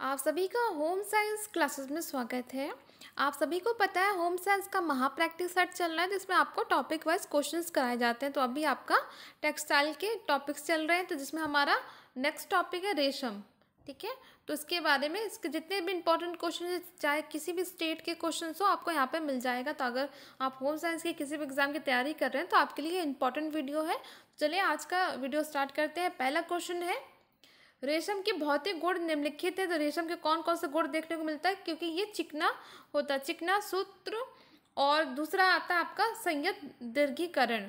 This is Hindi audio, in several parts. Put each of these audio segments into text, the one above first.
आप सभी का होम साइंस क्लासेस में स्वागत है आप सभी को पता है होम साइंस का महा प्रैक्टिस सेट चल रहा है जिसमें आपको टॉपिक वाइज क्वेश्चंस कराए जाते हैं तो अभी आपका टेक्सटाइल के टॉपिक्स चल रहे हैं तो जिसमें हमारा नेक्स्ट टॉपिक है रेशम ठीक है तो इसके बारे में इसके जितने भी इंपॉर्टेंट क्वेश्चन चाहे किसी भी स्टेट के क्वेश्चन हो आपको यहाँ पर मिल जाएगा तो अगर आप होम साइंस के किसी भी एग्जाम की तैयारी कर रहे हैं तो आपके लिए इंपॉर्टेंट वीडियो है चलिए आज का वीडियो स्टार्ट करते हैं पहला क्वेश्चन है रेशम के भौतिक गुण निम्नलिखित है तो रेशम के कौन कौन से गुण देखने को मिलता है क्योंकि ये चिकना होता है चिकना सूत्र और दूसरा आता है आपका संयत दीर्घीकरण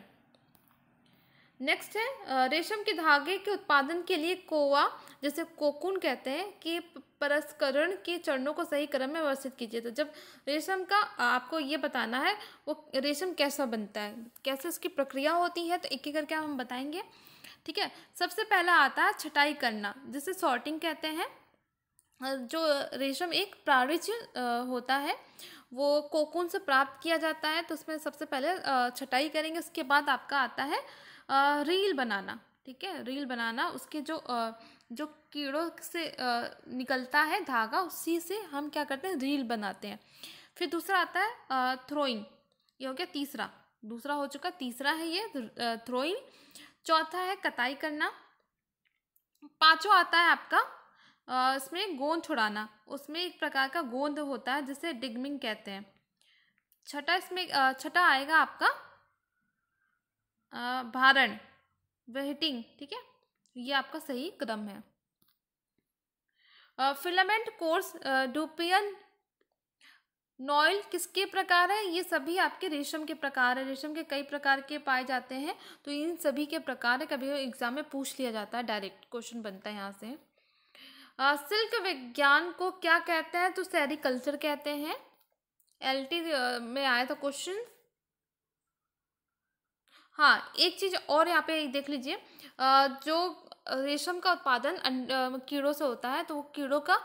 नेक्स्ट है रेशम के धागे के उत्पादन के लिए कोवा जैसे कोकुन कहते हैं कि परस्करण के चरणों को सही क्रम में व्यवस्थित कीजिए तो जब रेशम का आपको ये बताना है वो रेशम कैसा बनता है कैसे उसकी प्रक्रिया होती है तो एक एक करके हम बताएंगे ठीक है सबसे पहला आता है छटाई करना जिसे सॉर्टिंग कहते हैं जो रेशम एक प्रारिज होता है वो कोकून से प्राप्त किया जाता है तो उसमें सबसे पहले छटाई करेंगे उसके बाद आपका आता है रील बनाना ठीक है रील बनाना उसके जो जो कीड़ों से निकलता है धागा उसी से हम क्या करते हैं रील बनाते हैं फिर दूसरा आता है थ्रोइंग ये हो गया तीसरा दूसरा हो चुका तीसरा है ये थ्रोइंग चौथा है कताई करना पांचवा आता है आपका इसमें गोंद छुड़ाना उसमें एक प्रकार का गोंद होता है जिसे डिगमिंग कहते हैं छठा इसमें छठा आएगा आपका भारण वेहटिंग ठीक है ये आपका सही कदम है फिलामेंट कोर्स डुपियन नॉयल किसके प्रकार है ये सभी आपके रेशम के प्रकार है रेशम के कई प्रकार के पाए जाते हैं तो इन सभी के प्रकार है कभी एग्जाम में पूछ लिया जाता है डायरेक्ट क्वेश्चन बनता है यहाँ से आ, सिल्क विज्ञान को क्या कहते हैं तो सैरिकल्चर कहते हैं एल में आया था क्वेश्चन हाँ एक चीज़ और यहाँ पे देख लीजिए जो रेशम का उत्पादन अं, कीड़ों से होता है तो वो कीड़ों का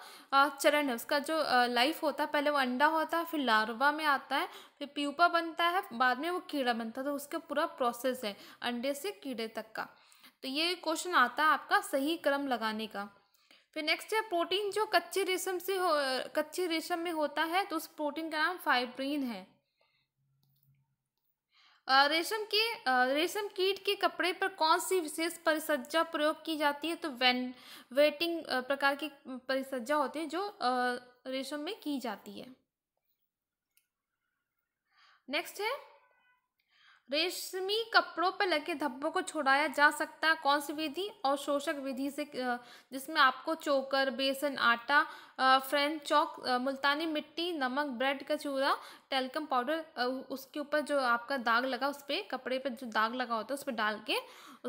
चरण है उसका जो लाइफ होता है पहले वो अंडा होता है फिर लार्वा में आता है फिर प्यूपा बनता है बाद में वो कीड़ा बनता है तो उसका पूरा प्रोसेस है अंडे से कीड़े तक का तो ये क्वेश्चन आता है आपका सही क्रम लगाने का फिर नेक्स्ट है प्रोटीन जो कच्चे रेशम से हो कच्चे रेशम में होता है तो उस प्रोटीन का नाम फाइब्रीन है रेशम के रेशम कीट के कपड़े पर कौन सी विशेष परिसज्जा प्रयोग की जाती है तो वेन वेटिंग प्रकार की परिसज्जा होती है जो रेशम में की जाती है नेक्स्ट है रेशमी कपड़ों पर लगे धब्बों को छुड़ाया जा सकता है कौन सी विधि और शोषक विधि से जिसमें आपको चोकर बेसन आटा फ्रेंच चौक मुल्तानी मिट्टी नमक ब्रेड का चूरा टेलकम पाउडर उसके ऊपर जो आपका दाग लगा उस पर कपड़े पर जो दाग लगा होता है उस पर डाल के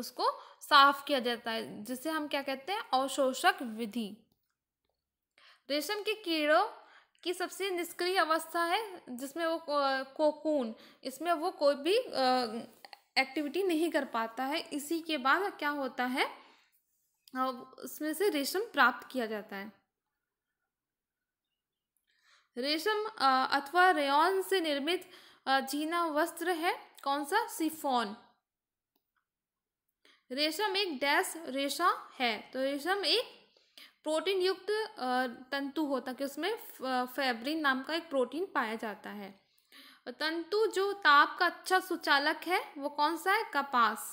उसको साफ किया जाता है जिसे हम क्या कहते हैं अवशोषक विधि रेशम के कीड़ों की सबसे निष्क्रिय अवस्था है जिसमें वो कोकून इसमें वो कोई भी एक्टिविटी नहीं कर पाता है इसी के बाद क्या होता है उसमें से रेशम प्राप्त किया जाता है रेशम अथवा रेन से निर्मित जीना वस्त्र है कौन सा सिफोन रेशम एक डैश रेशा है तो रेशम एक प्रोटीन युक्त तंतु होता कि उसमें फेब्रिन नाम का एक प्रोटीन पाया जाता है तंतु जो ताप का अच्छा सुचालक है वो कौन सा है कपास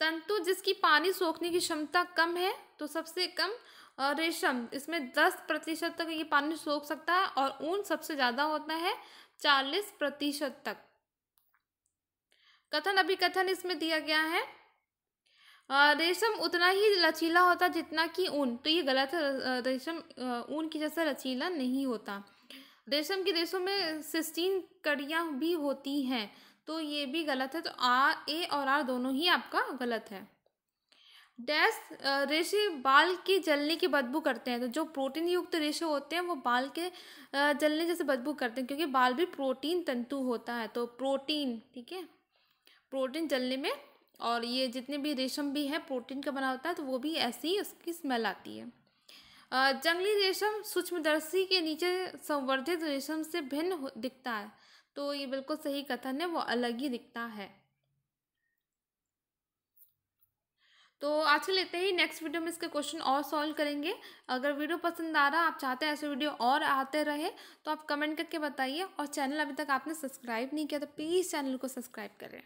तंतु जिसकी पानी सोखने की क्षमता कम है तो सबसे कम रेशम इसमें दस प्रतिशत तक ये पानी सोख सकता है और ऊन सबसे ज़्यादा होता है चालीस प्रतिशत तक कथन अभी कथन इसमें दिया गया है रेशम उतना ही लचीला होता जितना कि ऊन तो ये गलत है रेशम ऊन की जैसा लचीला नहीं होता रेशम के रेशों में सिस्टीन कड़ियाँ भी होती हैं तो ये भी गलत है तो आ ए और आर दोनों ही आपका गलत है डैश रेशे बाल के जलने की बदबू करते हैं तो जो प्रोटीन युक्त रेशे होते हैं वो बाल के जलने जैसे बदबू करते हैं क्योंकि बाल भी प्रोटीन तंतु होता है तो प्रोटीन ठीक है प्रोटीन जलने में और ये जितने भी रेशम भी है प्रोटीन का बना होता है तो वो भी ऐसी उसकी स्मेल आती है जंगली रेशम सूक्ष्मदर्शी के नीचे संवर्धित रेशम से भिन्न दिखता है तो ये बिल्कुल सही कथन है वो अलग ही दिखता है तो आज के लेते ही नेक्स्ट वीडियो में इसके क्वेश्चन और सॉल्व करेंगे अगर वीडियो पसंद आ रहा आप चाहते हैं ऐसे वीडियो और आते रहे तो आप कमेंट करके बताइए और चैनल अभी तक आपने सब्सक्राइब नहीं किया तो प्लीज़ चैनल को सब्सक्राइब करें